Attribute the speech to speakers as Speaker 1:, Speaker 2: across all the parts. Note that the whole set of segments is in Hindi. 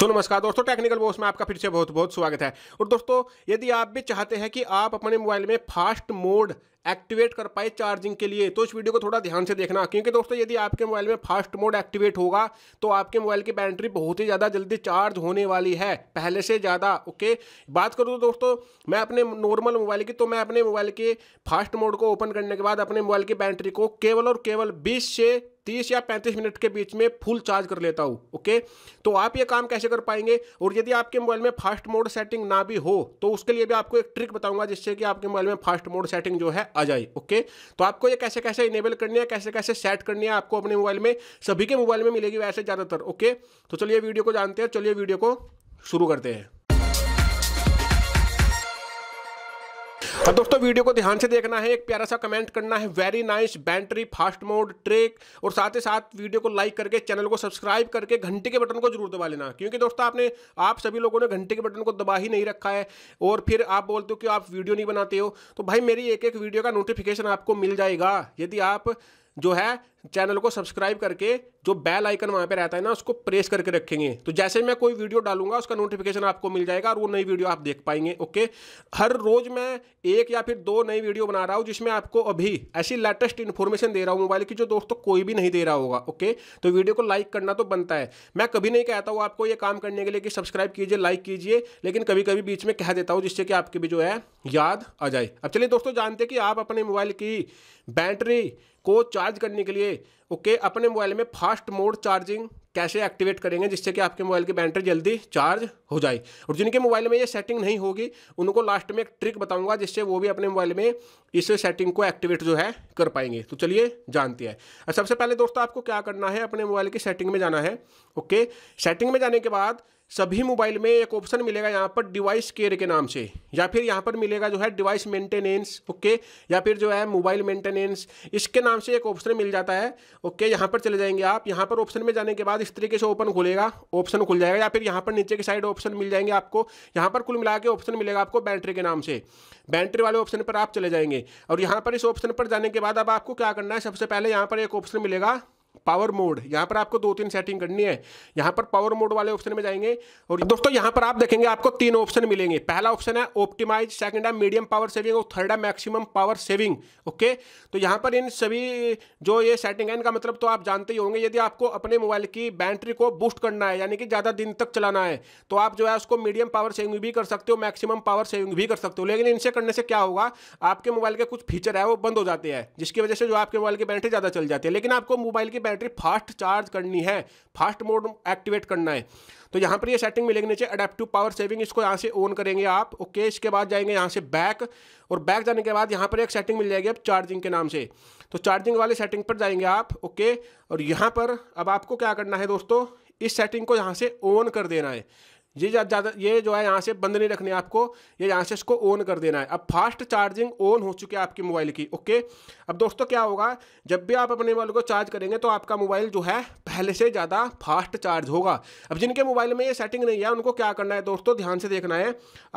Speaker 1: सो नमस्कार दोस्तों टेक्निकल बॉस में आपका फिर से बहुत बहुत स्वागत है और दोस्तों यदि आप भी चाहते हैं कि आप अपने मोबाइल में फास्ट मोड एक्टिवेट कर पाए चार्जिंग के लिए तो इस वीडियो को थोड़ा ध्यान से देखना क्योंकि दोस्तों यदि आपके मोबाइल में फास्ट मोड एक्टिवेट होगा तो आपके मोबाइल की बैटरी बहुत ही ज़्यादा जल्दी चार्ज होने वाली है पहले से ज़्यादा ओके बात करूँ तो दोस्तों मैं अपने नॉर्मल मोबाइल की तो मैं अपने मोबाइल के फास्ट मोड को ओपन करने के बाद अपने मोबाइल की बैटरी को केवल और केवल बीस से तीस या पैंतीस मिनट के बीच में फुल चार्ज कर लेता हूँ ओके तो आप ये काम कैसे कर पाएंगे और यदि आपके मोबाइल में फास्ट मोड सेटिंग ना भी हो तो उसके लिए भी आपको एक ट्रिक बताऊंगा जिससे कि आपके मोबाइल में फास्ट मोड सेटिंग जो है जाए ओके तो आपको ये कैसे कैसे इनेबल करनी है कैसे कैसे सेट करनी है आपको अपने मोबाइल में सभी के मोबाइल में मिलेगी वैसे ज़्यादातर ओके तो चलिए वीडियो को जानते हैं चलिए वीडियो को शुरू करते हैं और दोस्तों वीडियो को ध्यान से देखना है एक प्यारा सा कमेंट करना है very nice battery fast mode trick और साथ ही साथ वीडियो को लाइक करके चैनल को सब्सक्राइब करके घंटे के बटन को जरूर दबा लेना क्योंकि दोस्तों आपने आप सभी लोगों ने घंटे के बटन को दबा ही नहीं रखा है और फिर आप बोलते हो कि आप वीडियो नहीं बनाते हो तो भाई मेरी एक एक वीडियो का नोटिफिकेशन आपको मिल जाएगा यदि आप जो है चैनल को सब्सक्राइब करके जो बेल आइकन वहां पे रहता है ना उसको प्रेस करके रखेंगे तो जैसे मैं कोई वीडियो डालूंगा उसका नोटिफिकेशन आपको मिल जाएगा और वो नई वीडियो आप देख पाएंगे ओके हर रोज़ मैं एक या फिर दो नई वीडियो बना रहा हूं जिसमें आपको अभी ऐसी लेटेस्ट इन्फॉर्मेशन दे रहा हूं मोबाइल की जो दोस्तों कोई भी नहीं दे रहा होगा ओके तो वीडियो को लाइक करना तो बनता है मैं कभी नहीं कहता हूँ आपको ये काम करने के लिए कि सब्सक्राइब कीजिए लाइक कीजिए लेकिन कभी कभी बीच में कह देता हूँ जिससे कि आपकी भी जो है याद आ जाए अब चलिए दोस्तों जानते कि आप अपने मोबाइल की बैटरी को चार्ज करने के लिए ओके अपने मोबाइल में फास्ट मोड चार्जिंग कैसे एक्टिवेट करेंगे जिससे कि आपके मोबाइल की बैटरी जल्दी चार्ज हो जाए और जिनके मोबाइल में ये सेटिंग नहीं होगी उनको लास्ट में एक ट्रिक बताऊंगा जिससे वो भी अपने मोबाइल में इस सेटिंग को एक्टिवेट जो है कर पाएंगे तो चलिए जानते हैं अच्छा, सबसे पहले दोस्तों आपको क्या करना है अपने मोबाइल की सेटिंग में जाना है ओके सेटिंग में जाने के बाद सभी मोबाइल में एक ऑप्शन मिलेगा यहाँ पर डिवाइस केयर के नाम से या फिर यहाँ पर मिलेगा जो है डिवाइस मेंटेनेंस ओके या फिर जो है मोबाइल मेंटेनेंस इसके नाम से एक ऑप्शन मिल जाता है ओके यहाँ पर चले जाएंगे आप यहाँ पर ऑप्शन में जाने के बाद इस तरीके से ओपन खुलेगा ऑप्शन खुल जाएगा या फिर यहाँ पर नीचे के साइड ऑप्शन मिल जाएंगे आपको यहाँ पर कुल मिला के ऑप्शन मिलेगा आपको बैटरी के नाम से बैटरी वाले ऑप्शन पर आप चले जाएंगे और यहाँ पर इस ऑप्शन पर जाने के बाद बाद अब आपको क्या करना है सबसे पहले यहाँ पर एक ऑप्शन मिलेगा पावर मोड यहाँ पर आपको दो तीन सेटिंग करनी है यहाँ पर पावर मोड वाले ऑप्शन में जाएंगे और दोस्तों यहाँ पर आप देखेंगे आपको तीन ऑप्शन मिलेंगे पहला ऑप्शन है ऑप्टिमाइज सेकंड है मीडियम पावर सेविंग और थर्ड है मैक्सिमम पावर सेविंग ओके तो यहाँ पर इन सभी जो ये सेटिंग है इनका मतलब तो आप जानते ही होंगे यदि आपको अपने मोबाइल की बैटरी को बूस्ट करना है यानी कि ज़्यादा दिन तक चलाना है तो आप जो है उसको मीडियम पावर सेविंग भी कर सकते हो मैक्सिमम पावर सेविंग भी कर सकते हो लेकिन इनसे करने से क्या होगा आपके मोबाइल के कुछ फीचर है वो बंद हो जाते हैं जिसकी वजह से जो आपके मोबाइल की बैटरी ज़्यादा चल जाती है लेकिन आपको मोबाइल की की बैटरी फास्ट चार्ज करनी है फास्ट मोड एक्टिवेट करना है तो यहाँ पर ये सेटिंग मिलेगी नीचे अडेप्टिव पावर सेविंग इसको यहाँ से ऑन करेंगे आप ओके इसके बाद जाएंगे यहाँ से बैक और बैक जाने के बाद यहाँ पर एक सेटिंग मिल जाएगी अब चार्जिंग के नाम से तो चार्जिंग वाले सेटिंग पर जाएंगे आप ओके और यहाँ पर अब आपको क्या करना है दोस्तों इस सेटिंग को यहाँ से ऑन कर देना है ये ज़्यादा ये जो है यहाँ से बंद नहीं रखने आपको ये यहाँ से इसको ऑन कर देना है अब फास्ट चार्जिंग ऑन हो चुकी है आपके मोबाइल की ओके अब दोस्तों क्या होगा जब भी आप अपने मोबाइल को चार्ज करेंगे तो आपका मोबाइल जो है पहले से ज़्यादा फास्ट चार्ज होगा अब जिनके मोबाइल में ये सेटिंग नहीं है उनको क्या करना है दोस्तों ध्यान से देखना है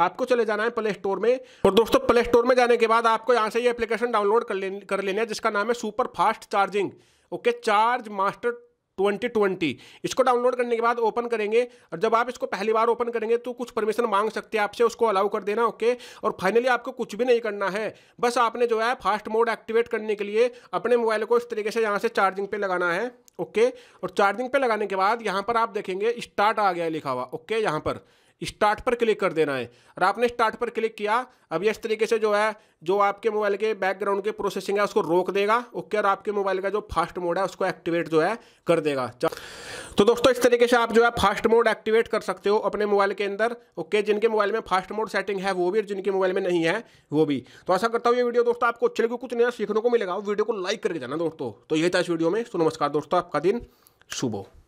Speaker 1: आपको चले जाना है प्ले स्टोर में और दोस्तों प्ले स्टोर में जाने के बाद आपको यहाँ से ये एप्लीकेशन डाउनलोड कर लेना है जिसका नाम है super fast charging okay charge master 2020 इसको डाउनलोड करने के बाद ओपन करेंगे और जब आप इसको पहली बार ओपन करेंगे तो कुछ परमिशन मांग सकते हैं आपसे उसको अलाउ कर देना ओके और फाइनली आपको कुछ भी नहीं करना है बस आपने जो है फास्ट मोड एक्टिवेट करने के लिए अपने मोबाइल को इस तरीके से यहाँ से चार्जिंग पे लगाना है ओके और चार्जिंग पे लगाने के बाद यहाँ पर आप देखेंगे स्टार्ट आ गया लिखा हुआ ओके यहाँ पर स्टार्ट पर क्लिक कर देना है और आपने स्टार्ट पर क्लिक किया अब इस तरीके से जो है जो आपके मोबाइल के बैकग्राउंड के प्रोसेसिंग है उसको रोक देगा ओके और आपके मोबाइल का जो फास्ट मोड है उसको एक्टिवेट जो है कर देगा तो दोस्तों इस तरीके से आप जो है फास्ट मोड एक्टिवेट कर सकते हो अपने मोबाइल के अंदर ओके जिनके मोबाइल में फास्ट मोड सेटिंग है वो भी और जिनके मोबाइल में नहीं है वो भी तो ऐसा करता हूँ ये वीडियो दोस्तों आपको अच्छे लगे कुछ नया सीखने को मिलेगा वीडियो को लाइक करके जाना दोस्तों तो यही था इस वीडियो में तो नमस्कार दोस्तों आपका दिन शुभ हो